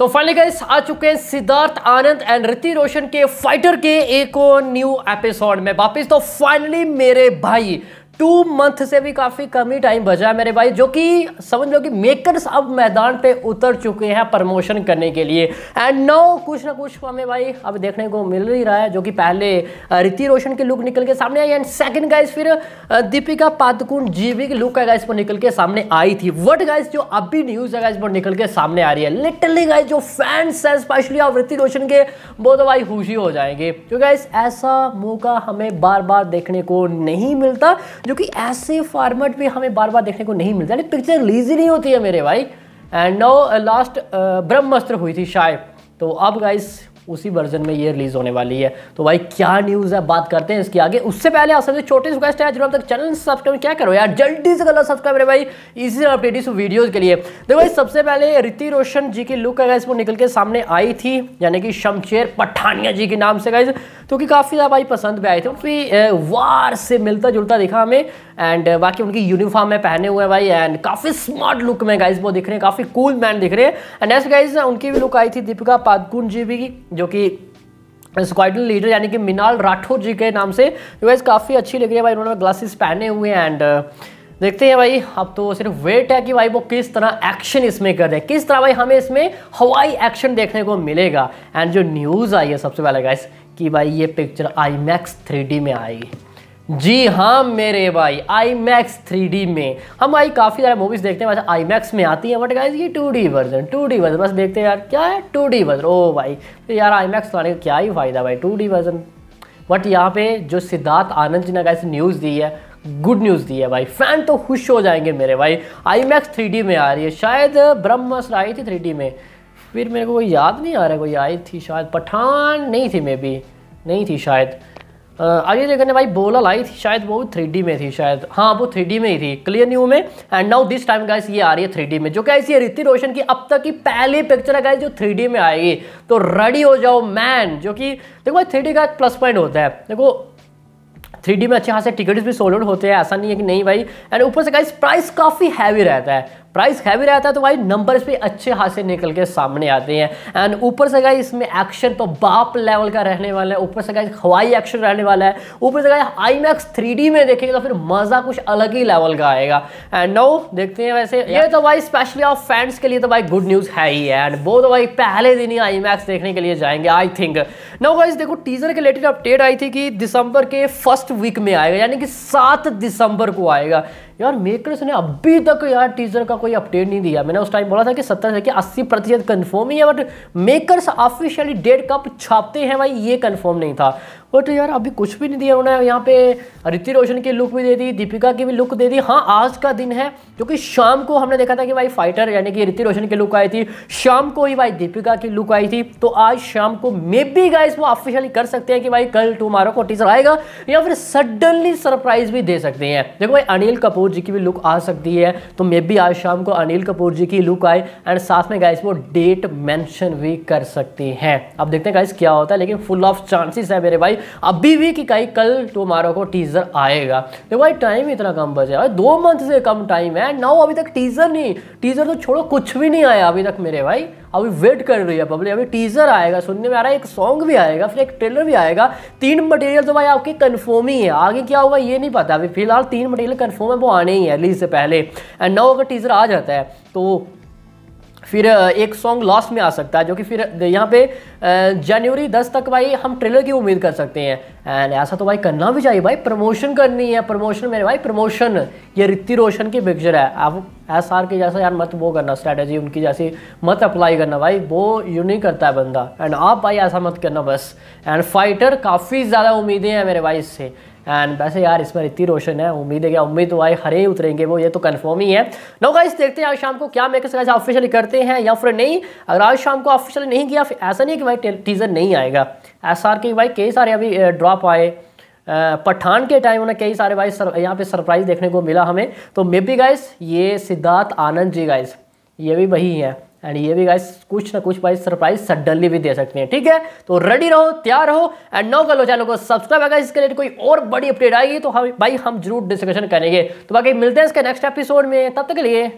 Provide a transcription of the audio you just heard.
तो finally guys आ चुके हैं सिद्धार्थ आनंद एंड रीति रोशन के फाइटर के एक न्यू एपिसोड में वापस तो फाइनली मेरे भाई टू मंथ से भी काफ़ी कम ही टाइम बचा है मेरे भाई जो कि समझ लो कि मेकर्स अब मैदान पे उतर चुके हैं प्रमोशन करने के लिए एंड नो कुछ ना कुछ हमें भाई अब देखने को मिल ही रहा है जो कि पहले रीति रोशन के लुक निकल के सामने आई एंड सेकंड गाइस फिर दीपिका पादुकोण जीवी की लुक का गाइस पर निकल के सामने आई थी वट गाइस जो अभी न्यूज़ है गाइस पर निकल के सामने आ रही है लिटरली गाइस जो फैंस है स्पेशली आप ऋतिक रोशन के वो तो भाई खुशी हो जाएंगे क्योंकि तो गाइस ऐसा मौका हमें बार बार देखने को नहीं मिलता जो कि ऐसे फॉर्मेट में हमें बार बार देखने को नहीं मिलता यानी पिक्चर रिलीज ही नहीं होती है मेरे भाई and no last uh, uh, Brahmastra हुई थी शायद तो अब गाइस उसी वर्जन में ये रिलीज होने वाली है तो भाई क्या न्यूज़ है बात करते हैं इसके आगे उससे पहले आप सबसे छोटे रिक्वेस्ट है जरूर तक चैनल सब्सक्राइब क्या करो यार जल्दी से गलत सब्सक्राइब करें भाई इसी अपडेट इस वीडियोज़ के लिए देखो तो भाई सबसे पहले ऋति रोशन जी की लुक है गाइस वो निकल के सामने आई थी यानी कि शमशेर पठानिया जी के नाम से गाइज तो कि काफ़ी ज़्यादा भाई पसंद भी आए थे उनकी वार से मिलता जुलता दिखा हमें एंड बाकी उनकी यूनिफॉर्म में पहने हुए हैं भाई एंड काफ़ी स्मार्ट लुक में गाइज वो दिख रहे हैं काफ़ी कूल मैन दिख रहे हैं एंड ऐसे गाइज उनकी भी लुक आई थी दीपिका पादकुन जी भी की जो कि स्क्वाडन लीडर यानी कि मिनाल राठौर जी के नाम से जो गाइज काफ़ी अच्छी लग रही है भाई उन्होंने ग्लासेस पहने हुए एंड देखते हैं भाई अब तो सिर्फ वेट है कि भाई वो किस तरह एक्शन इसमें कर रहे हैं किस तरह भाई हमें इसमें हवाई एक्शन देखने को मिलेगा एंड जो न्यूज़ आई है सबसे पहले गाइस कि भाई ये पिक्चर आई मैक्स में आएगी जी हाँ मेरे भाई आई मैक्स थ्री में हम भाई काफ़ी सारे मूवीज़ देखते हैं वैसे आई मैक्स में आती हैं बट गाइज ये two D version two D version बस देखते हैं यार क्या है टू डी वर्जन ओ भाई तो यार तो आई मैक्स का क्या ही फ़ायदा भाई टू डी वर्जन बट यहाँ पे जो सिद्धार्थ आनंद जी ने गाइस न्यूज़ दी है गुड न्यूज़ दी है भाई फैन तो खुश हो जाएंगे मेरे भाई आई मैक्स थ्री में आ रही है शायद ब्रह्म आई थी थ्री में फिर मेरे को कोई याद नहीं आ रहा कोई आई थी शायद पठान नहीं थी मे भी नहीं थी शायद अजय देवगन ने भाई बोला लाई थी शायद वो थ्री में थी शायद हाँ वो थ्री में ही थी क्लियर न्यू में and now this time guys ये आ रही है थ्री में जो गाइस ऐसी ऋतिक रोशन की अब तक की पहली पिक्चर है गाइस जो थ्री में आएगी तो रेडी हो जाओ मैन जो कि देखो भाई थ्री का प्लस पॉइंट होता है देखो थ्री में अच्छे खासे टिकट्स भी सोल्ड होते हैं ऐसा नहीं है कि नहीं भाई एंड ऊपर से गाइस प्राइस काफ़ी हैवी रहता है प्राइस हैवी रहता है तो भाई नंबर्स भी अच्छे खासे निकल के सामने आते हैं एंड ऊपर से गाइस इसमें एक्शन तो बाप लेवल का रहने वाला है ऊपर से गाइस हवाई एक्शन रहने वाला है ऊपर से गाइस आई मैक्स में देखेंगे तो फिर मज़ा कुछ अलग ही लेवल का आएगा एंड नो देखते हैं वैसे ये तो भाई स्पेशली आप फैंस के लिए तो भाई गुड न्यूज़ है ही है एंड वो तो भाई पहले दिन ही आई देखने के लिए जाएंगे आई थिंक नो गाइज देखो टीजर के रिलेटेड अपडेट आई थी कि दिसंबर के फर्स्ट वीक में आएगा यानी कि सात दिसंबर को आएगा यार मेकर्स ने अभी तक यार टीजर का कोई अपडेट नहीं दिया मैंने उस टाइम बोला था कि सत्तर से कि अस्सी प्रतिशत कन्फर्म ही है बट मेकर्स ऑफिशियली डेट कब छापते हैं भाई ये कन्फर्म नहीं था तो यार अभी कुछ भी नहीं दिया उन्होंने यहाँ पे ऋतिक रोशन की लुक भी दे दी दीपिका की भी लुक दे दी हाँ आज का दिन है क्योंकि शाम को हमने देखा था कि भाई फाइटर यानी कि ऋतिक रोशन की लुक आई थी शाम को ही भाई दीपिका की लुक आई थी तो आज शाम को मे बी गाइस वो ऑफिशियली कर सकते हैं कि भाई कल टुमारो को टीचर आएगा या फिर सडनली सरप्राइज भी दे सकते हैं देखो भाई अनिल कपूर जी की भी लुक आ सकती है तो मे बी आज शाम को अनिल कपूर जी की लुक आए एंड साथ में गाइस वो डेट मैंशन भी कर सकते हैं अब देखते हैं गाइस क्या होता है लेकिन फुल ऑफ चांसेस है मेरे भाई अभी भी कि कहीं कल तुम्हारा तो को टीज़र आएगा देखो भाई टाइम इतना कम बचा है दो मंथ से कम टाइम है नाउ अभी तक टीज़र नहीं टीज़र तो छोड़ो कुछ भी नहीं आया अभी तक मेरे भाई अभी वेट कर रही है पब्लिक अभी टीज़र आएगा सुनने में आ रहा है एक सॉन्ग भी आएगा फिर एक ट्रेलर भी आएगा तीन मटेरियल तो भाई आपकी कन्फर्म ही है आगे क्या होगा ये नहीं पता अभी फिलहाल तीन मटेरियल कन्फर्म है वो आने ही है रिलीज से पहले एंड नौ अगर टीज़र आ जाता है तो फिर एक सॉन्ग लास्ट में आ सकता है जो कि फिर यहाँ पे जनवरी 10 तक भाई हम ट्रेलर की उम्मीद कर सकते हैं एंड ऐसा तो भाई करना भी चाहिए भाई प्रमोशन करनी है प्रमोशन मेरे भाई प्रमोशन ये रित्ती रोशन की पिक्चर है आप एस आर के जैसा यार मत वो करना स्ट्रैटेजी उनकी जैसी मत अप्लाई करना भाई वो यूनिक नहीं करता है बंदा एंड आप भाई ऐसा मत करना बस एंड फाइटर काफ़ी ज़्यादा उम्मीदें हैं मेरे भाई इससे एंड वैसे यार इस पर इतनी रोशन है उम्मीद है क्या उम्मीद तो आए हरे ही उतरेंगे वो ये तो कन्फर्म ही है नो गाइस देखते हैं आज शाम को क्या मेकर्स गाइस ऑफिशियली करते हैं या फिर नहीं अगर आज शाम को ऑफिशियली नहीं किया ऐसा नहीं कि भाई टीज़र नहीं आएगा एस आर के भाई कई सारे अभी ड्रॉप आए पठान के टाइम उन्हें कई सारे भाई सर, यहाँ पर सरप्राइज़ देखने को मिला हमें तो मे बी गाइस ये सिद्धार्थ आनंद जी गाइस ये भी वही हैं एंड ये भी गाइस कुछ ना कुछ भाई सरप्राइज सडनली भी दे सकते हैं ठीक है तो रेडी रहो तैयार रहो एंड नो कर लो चैनल को सब्सक्राइब अगर इसके लिए कोई और बड़ी अपडेट आएगी तो हम भाई हम जरूर डिस्कशन करेंगे तो बाकी मिलते हैं इसके नेक्स्ट एपिसोड में तब तक के लिए